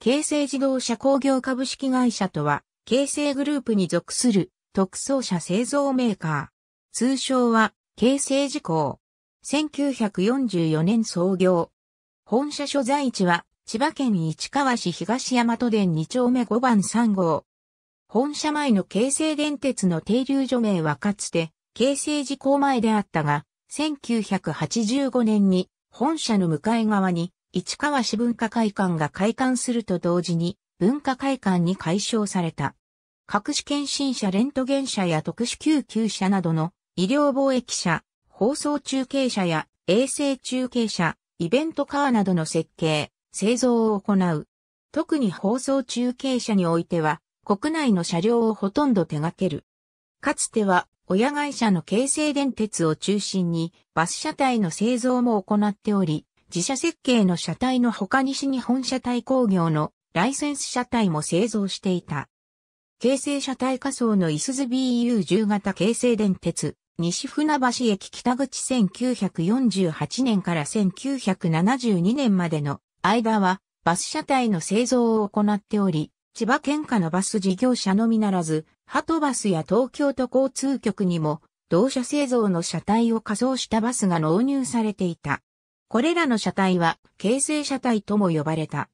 京成自動車工業株式会社とは、京成グループに属する特装車製造メーカー。通称は、京成事工。1944年創業。本社所在地は、千葉県市川市東大和電2丁目5番3号。本社前の京成電鉄の停留所名はかつて、京成事工前であったが、1985年に本社の向かい側に市川市文化会館が開館すると同時に文化会館に解消された。各種検診車レントゲン車や特殊救急車などの医療貿易車、放送中継車や衛星中継車、イベントカーなどの設計、製造を行う。特に放送中継車においては、国内の車両をほとんど手掛ける。かつては、親会社の京成電鉄を中心に、バス車体の製造も行っており、自社設計の車体の他西日本車体工業のライセンス車体も製造していた。京成車体仮想のイスズ BU10 型京成電鉄、西船橋駅北口1948年から1972年までの間はバス車体の製造を行っており、千葉県下のバス事業者のみならず、ハトバスや東京都交通局にも同社製造の車体を仮装したバスが納入されていた。これらの車体は形成車体とも呼ばれた。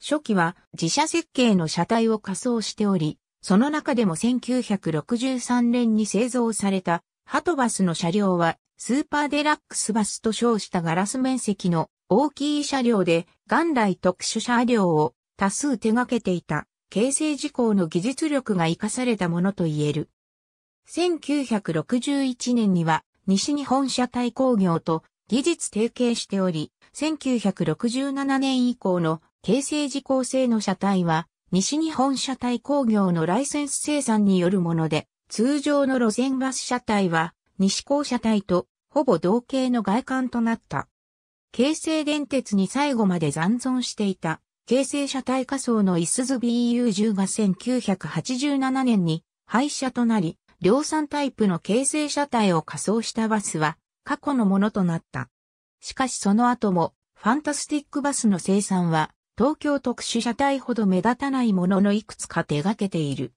初期は自社設計の車体を仮装しており、その中でも1963年に製造されたハトバスの車両はスーパーデラックスバスと称したガラス面積の大きい車両で元来特殊車両を多数手掛けていた形成事項の技術力が活かされたものと言える。1961年には西日本車体工業と技術提携しており、1967年以降の形成時効性の車体は、西日本車体工業のライセンス生産によるもので、通常の路線バス車体は、西高車体とほぼ同型の外観となった。京成電鉄に最後まで残存していた、京成車体仮想のイスズ BU10 が1987年に廃車となり、量産タイプの京成車体を仮想したバスは、過去のものとなった。しかしその後も、ファンタスティックバスの生産は、東京特殊車体ほど目立たないもののいくつか手掛けている。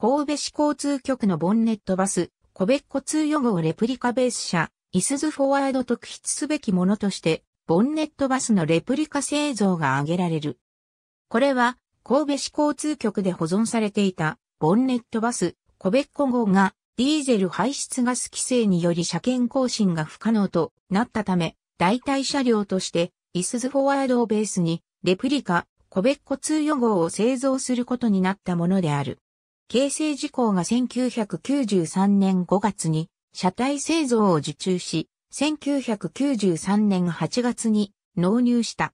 神戸市交通局のボンネットバス、コベッコ通予号レプリカベース車、イスズフォワード特筆すべきものとして、ボンネットバスのレプリカ製造が挙げられる。これは、神戸市交通局で保存されていた、ボンネットバス、コベッコ号が、ディーゼル排出ガス規制により車検更新が不可能となったため、代替車両として、イスズフォワードをベースに、レプリカ、コベッコ2予号を製造することになったものである。形成事項が1993年5月に、車体製造を受注し、1993年8月に納入した。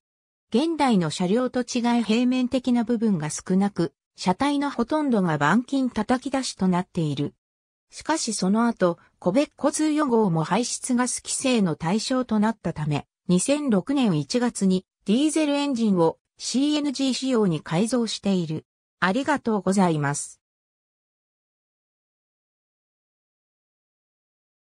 現代の車両と違い平面的な部分が少なく、車体のほとんどが板金叩き出しとなっている。しかしその後、個別個通予号も排出ガス規制の対象となったため、2006年1月にディーゼルエンジンを CNG 仕様に改造している。ありがとうございます。